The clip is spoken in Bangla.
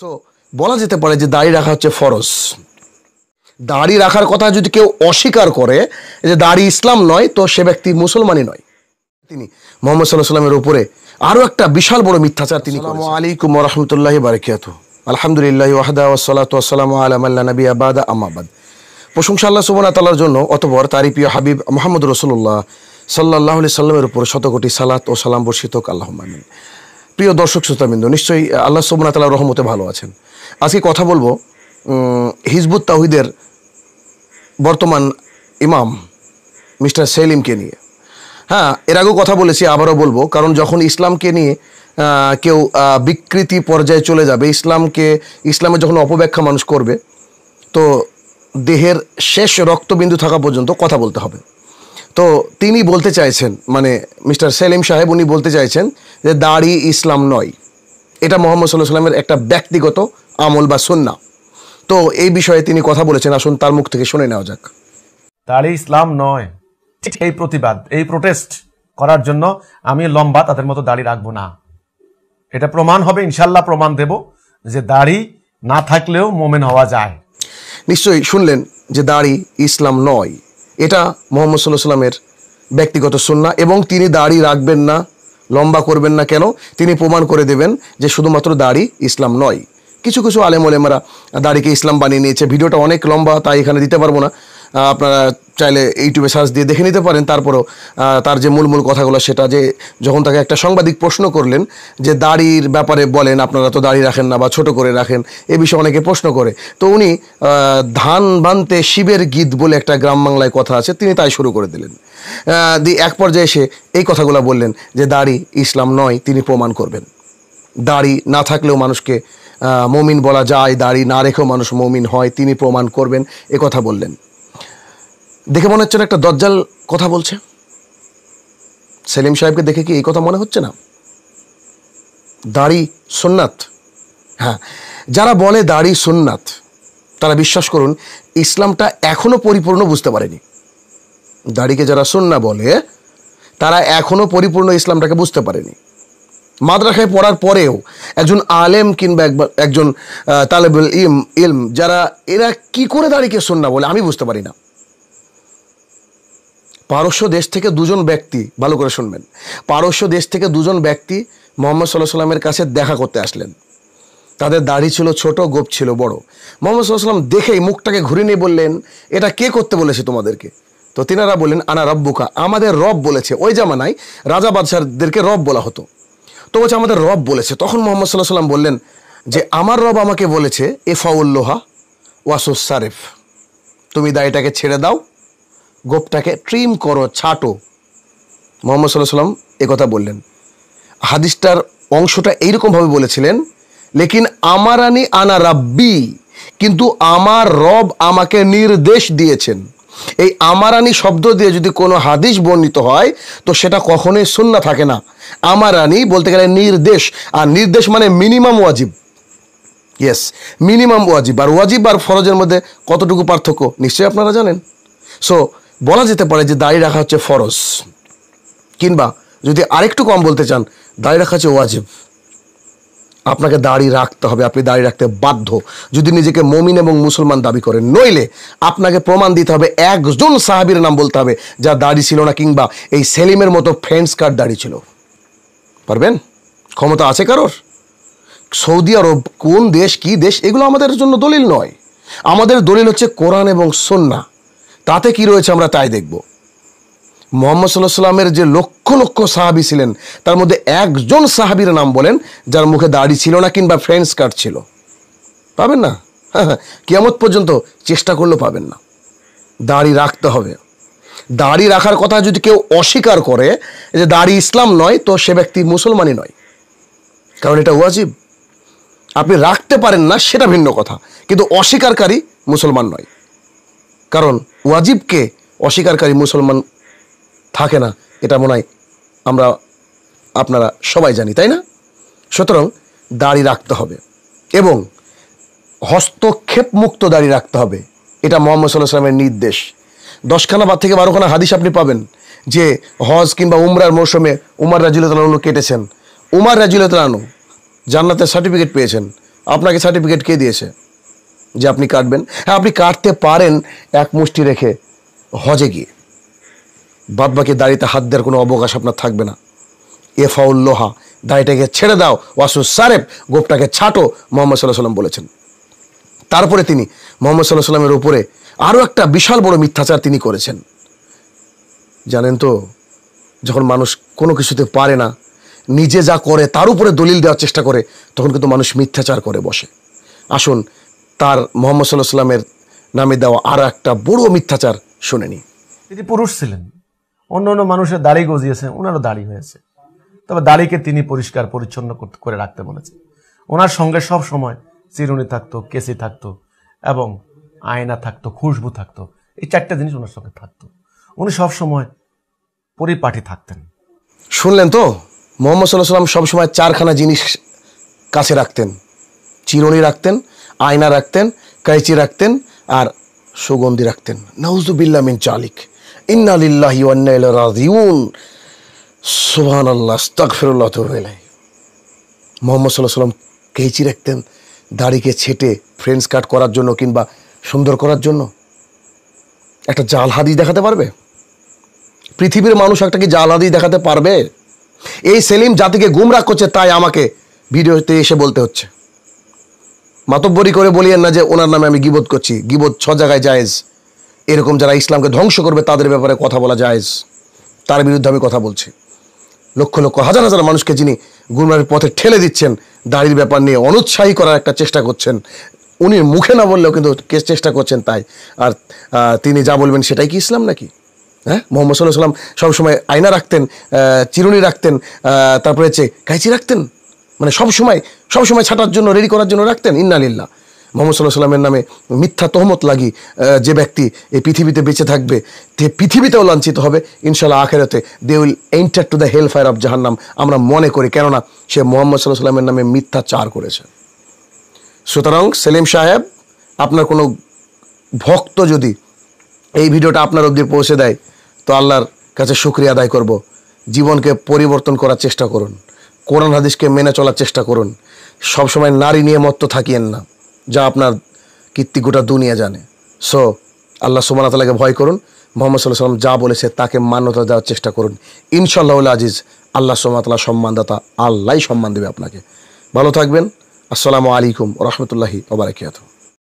সো বলা যেতে পারে যে দাড়ি রাখা হচ্ছে ফরজ দাড়ি রাখার কথা যদি কেউ অস্বীকার করে যে দাড়ি ইসলাম নয় তো সে ব্যক্তি মুসলমানই নয় তিনি মোহাম্মদ সাল্লাহ সাল্লামের উপরে আরও একটা বিশাল বড় মিথ্যাচার তিনি আলাইকুম রহমতুল্লাহ বারকিয়াত আলহামদুলিল্লাহ ওয়াহদা ওসালাত ওসালাম আল্লাহ নবী আবাদ আমাবাদ প্রশংসা আল্লাহ সুবাহ তাল্লার জন্য অতপর তারি প্রিয় হাবিব মোহাম্মদ রসুল্লাহ সাল্লাহ সাল্লামের উপর শতকোটি সালাত ও সালাম বর্ষিত আল্লাহ মামিন প্রিয় দর্শক শ্রোতাবৃন্দ নিশ্চয়ই আল্লাহ সোমনা তালা রহমতে ভালো আছেন আজকে কথা বলবো হিজবুত তাহিদের বর্তমান ইমাম মিস্টার সেলিমকে নিয়ে হ্যাঁ এর আগেও কথা বলেছি আবারও বলবো কারণ যখন ইসলামকে নিয়ে কেউ বিকৃতি পর্যায়ে চলে যাবে ইসলামকে ইসলামের যখন অপব্যাখ্যা মানুষ করবে তো দেহের শেষ রক্তবিন্দু থাকা পর্যন্ত কথা বলতে হবে তো তিনি বলতে চাইছেন মানে মিস্টার সেলিম সাহেব উনি বলতে চাইছেন যে দাড়ি ইসলাম নয় এটা মোহাম্মদ সাল্লাহ সাল্লামের একটা ব্যক্তিগত আমল বা সুন্না তো এই বিষয়ে তিনি কথা বলেছেন আসুন তার মুখ থেকে শুনে নেওয়া যাক দাড়ি ইসলাম নয় ঠিক এই প্রতিবাদ এই প্রোটেস্ট করার জন্য আমি লম্বা তাদের মতো দাড়ি রাখবো না এটা প্রমাণ হবে ইনশাল্লাহ প্রমাণ দেব যে দাড়ি না থাকলেও মোমেন হওয়া যায় নিশ্চয়ই শুনলেন যে দাড়ি ইসলাম নয় এটা মোহাম্মদ সাল্লাহ সাল্লামের ব্যক্তিগত সুন্না এবং তিনি দাড়ি রাখবেন না লম্বা করবেন না কেন তিনি প্রমাণ করে দেবেন যে শুধুমাত্র দাড়ি ইসলাম নয় কিছু কিছু আলেম ওলেমারা দাড়িকে ইসলাম বানিয়ে নিয়েছে ভিডিওটা অনেক লম্বা তাই এখানে দিতে পারবো না আপনারা চাইলে ইউটিউবে সার্চ দিয়ে দেখে নিতে পারেন তারপরও তার যে মূল মূল কথাগুলো সেটা যে যখন তাকে একটা সাংবাদিক প্রশ্ন করলেন যে দাড়ির ব্যাপারে বলেন আপনারা তো দাড়ি রাখেন না বা ছোট করে রাখেন এ বিষয়ে অনেকে প্রশ্ন করে তো উনি ধান বানতে শিবের গীত বলে একটা গ্রাম বাংলায় কথা আছে তিনি তাই শুরু করে দিলেন দি এক পর্যায়ে এসে এই কথাগুলো বললেন যে দাড়ি ইসলাম নয় তিনি প্রমাণ করবেন দাড়ি না থাকলেও মানুষকে মমিন বলা যায় দাড়ি না রেখেও মানুষ মমিন হয় তিনি প্রমাণ করবেন এ কথা বললেন দেখে মনে হচ্ছে না একটা দজ্জাল কথা বলছে সেলিম সাহেবকে দেখে কি এই কথা মনে হচ্ছে না দাড়ি সোননাথ হ্যাঁ যারা বলে দাড়ি সোননাথ তারা বিশ্বাস করুন ইসলামটা এখনও পরিপূর্ণ বুঝতে পারেনি দাড়িকে যারা সুন্না বলে তারা এখনও পরিপূর্ণ ইসলামটাকে বুঝতে পারেনি মাদ্রাসায় পড়ার পরেও একজন আলেম কিংবা একজন তালেবুল ইম ইলম যারা এরা কি করে দাড়িকে সন্না বলে আমি বুঝতে পারি না পারস্য দেশ থেকে দুজন ব্যক্তি ভালো করে শুনবেন পারস্য দেশ থেকে দুজন ব্যক্তি মোহাম্মদ সাল্লাহ সাল্লামের কাছে দেখা করতে আসলেন তাদের দাড়ি ছিল ছোট গোপ ছিল বড় মোহাম্মদ সাল্লাম দেখেই মুখটাকে ঘুরে নিয়ে বললেন এটা কে করতে বলেছে তোমাদেরকে তো তিনারা বললেন আনা রব্বুকা আমাদের রব বলেছে ওই জামানায় রাজা বাদশাহদেরকে রব বলা হতো তো বলছে আমাদের রব বলেছে তখন মোহাম্মদ সাল্লাহ সাল্লাম বললেন যে আমার রব আমাকে বলেছে এফাউল্লোহা ওয়াসুস সারেফ তুমি দাড়িটাকে ছেড়ে দাও গোপটাকে ট্রিম করো ছাটো মোহাম্মদ সাল্লাহ সাল্লাম কথা বললেন হাদিসটার অংশটা এইরকমভাবে বলেছিলেন লেকিন আনি আনা রাব্বি কিন্তু আমার রব আমাকে নির্দেশ দিয়েছেন এই আমারানি শব্দ দিয়ে যদি কোনো হাদিস বর্ণিত হয় তো সেটা কখনোই শূন্য থাকে না আমারানি বলতে গেলে নির্দেশ আর নির্দেশ মানে মিনিমাম ওয়াজিব ইয়েস মিনিমাম ওয়াজিব আর ওয়াজিব আর ফরজের মধ্যে কতটুকু পার্থক্য নিশ্চয়ই আপনারা জানেন সো বলা যেতে পারে যে দাড়ি রাখা হচ্ছে ফরজ কিংবা যদি আরেকটু কম বলতে চান দাড়ি রাখা হচ্ছে ওয়াজিব আপনাকে দাড়ি রাখতে হবে আপনি দাড়ি রাখতে বাধ্য যদি নিজেকে মমিন এবং মুসলমান দাবি করেন নইলে আপনাকে প্রমাণ দিতে হবে একজন সাহাবির নাম বলতে হবে যা দাড়ি ছিল না কিংবা এই সেলিমের মতো ফ্রেন্ডস কার্ড দাড়ি ছিল পারবেন ক্ষমতা আছে কারোর সৌদি আরব কোন দেশ কি দেশ এগুলো আমাদের জন্য দলিল নয় আমাদের দলিল হচ্ছে কোরআন এবং সন্না তাতে কি রয়েছে আমরা তাই দেখব মোহাম্মদ সাল্লাহ সাল্লামের যে লক্ষ লক্ষ সাহাবি ছিলেন তার মধ্যে একজন সাহাবির নাম বলেন যার মুখে দাড়ি ছিল না কিংবা ফ্রেন্ডস কার্ড ছিল পাবেন না হ্যাঁ, হ্যাঁ, কিয়ামত পর্যন্ত চেষ্টা করলেও পাবেন না দাড়ি রাখতে হবে দাড়ি রাখার কথা যদি কেউ অস্বীকার করে যে দাড়ি ইসলাম নয় তো সে ব্যক্তি মুসলমানই নয় কারণ এটা ওয়াজিব আপনি রাখতে পারেন না সেটা ভিন্ন কথা কিন্তু অস্বীকারকারী মুসলমান নয় কারণ ওয়াজিবকে অস্বীকারী মুসলমান থাকে না এটা মনে হয় আমরা আপনারা সবাই জানি তাই না সুতরাং দাড়ি রাখতে হবে এবং হস্তক্ষেপ মুক্ত দাড়ি রাখতে হবে এটা মোহাম্মদ সাল্লাহ সাল্লামের নির্দেশ দশখানা বাদ থেকে বারোখানা হাদিস আপনি পাবেন যে হজ কিংবা উমরার মৌসুমে উমার রাজিউল্লাহ কেটেছেন উমার রাজিউল্লাহ জান্নাতের সার্টিফিকেট পেয়েছেন আপনাকে সার্টিফিকেট কে দিয়েছে যে আপনি কাটবেন হ্যাঁ আপনি কাটতে পারেন এক মুষ্টি রেখে হজে গিয়ে বাদবাকে দাঁড়িতে দাড়িতে হাত দেওয়ার কোনো অবকাশ আপনার থাকবে না ফাউল লোহা দাঁড়িটাকে ছেড়ে দাও ওয়াসু সারেফ গোপটাকে ছাটো মোহাম্মদ সাল্লাহ সাল্লাম বলেছেন তারপরে তিনি মোহাম্মদ সাল্লাহ সাল্লামের উপরে আরও একটা বিশাল বড় মিথ্যাচার তিনি করেছেন জানেন তো যখন মানুষ কোনো কিছুতে পারে না নিজে যা করে তার উপরে দলিল দেওয়ার চেষ্টা করে তখন কিন্তু মানুষ মিথ্যাচার করে বসে আসুন তার মোহাম্মদ সাল্লাহ সাল্লামের নামে দেওয়া আর একটা বড় মিথ্যাচার শুনেনি তিনি পুরুষ ছিলেন অন্য অন্য মানুষের দাড়ি গজিয়েছেন ওনারও দাড়ি হয়েছে তবে দাড়িকে তিনি পরিষ্কার পরিচ্ছন্ন করে রাখতে বলেছে ওনার সঙ্গে সব সময় চিরুনি থাকতো কেসি থাকতো এবং আয়না থাকতো খুশবু থাকতো এই চারটা জিনিস ওনার সঙ্গে থাকতো উনি সবসময় পরিপাটি থাকতেন শুনলেন তো মোহাম্মদ সাল্লাহ সাল্লাম সবসময় চারখানা জিনিস কাছে রাখতেন চিরুনি রাখতেন আয়না রাখতেন কাইচি রাখতেন আর সুগন্ধি রাখতেন নাউজুবিল্লা মিন চালিক ইন্নালিল্লাহি ওয়ান্নাইল রাজিউন সুবহান আল্লাহ তাকফিরুল্লাহ তো হয়ে মোহাম্মদ সাল্লাহ সাল্লাম কেঁচি রাখতেন দাড়িকে ছেটে ফ্রেন্স কাট করার জন্য কিংবা সুন্দর করার জন্য একটা জাল হাদি দেখাতে পারবে পৃথিবীর মানুষ একটা কি জাল হাদি দেখাতে পারবে এই সেলিম জাতিকে গুমরা করছে তাই আমাকে ভিডিওতে এসে বলতে হচ্ছে মাতব্বরি করে বলিয়েন না যে ওনার নামে আমি গিবোধ করছি গিবোধ ছ জায়গায় জায়েজ এরকম যারা ইসলামকে ধ্বংস করবে তাদের ব্যাপারে কথা বলা জায়েজ তার বিরুদ্ধে আমি কথা বলছি লক্ষ লক্ষ হাজার হাজার মানুষকে যিনি গুরমানের পথে ঠেলে দিচ্ছেন দাড়ির ব্যাপার নিয়ে অনুৎসাহী করার একটা চেষ্টা করছেন উনি মুখে না বললেও কিন্তু চেষ্টা করছেন তাই আর তিনি যা বলবেন সেটাই কি ইসলাম নাকি হ্যাঁ মোহাম্মদ সাল্লাহ সাল্লাম সবসময় আয়না রাখতেন চিরুনি রাখতেন তারপরে হচ্ছে কাইচি রাখতেন মানে সব সময় সব সময় ছাটার জন্য রেডি করার জন্য রাখতেন ইন্নালিল্লা মোহাম্মদ সাল্লাহ সাল্লামের নামে মিথ্যা তহমত লাগি যে ব্যক্তি এই পৃথিবীতে বেঁচে থাকবে যে পৃথিবীতেও লাঞ্ছিত হবে ইনশাল্লাহ আখেরাতে they will enter to the hell fire of জাহান্নাম আমরা মনে করি কেননা সে মোহাম্মদ সাল্লাহ সাল্লামের নামে মিথ্যা চার করেছে সুতরাং সেলিম সাহেব আপনার কোনো ভক্ত যদি এই ভিডিওটা আপনার অবধি পৌঁছে দেয় তো আল্লাহর কাছে সুক্রিয়া আদায় করব জীবনকে পরিবর্তন করার চেষ্টা করুন কোরআন হাদিসকে মেনে চলার চেষ্টা করুন সবসময় নারী নিয়ে মত্ত থাকিয়েন না যা আপনার কীর্তি গোটা দুনিয়া জানে সো আল্লাহ সুমানা তালাকে ভয় করুন মোহাম্মদ সাল্লাহ সাল্লাম যা বলেছে তাকে মান্যতা দেওয়ার চেষ্টা করুন ইনশাল্লাহ আজিজ আল্লাহ সুমাতাল্লাহ সম্মানদাতা আল্লাহ সম্মান দেবে আপনাকে ভালো থাকবেন আসসালামু আলাইকুম রহমতুল্লাহি ওবরাকাত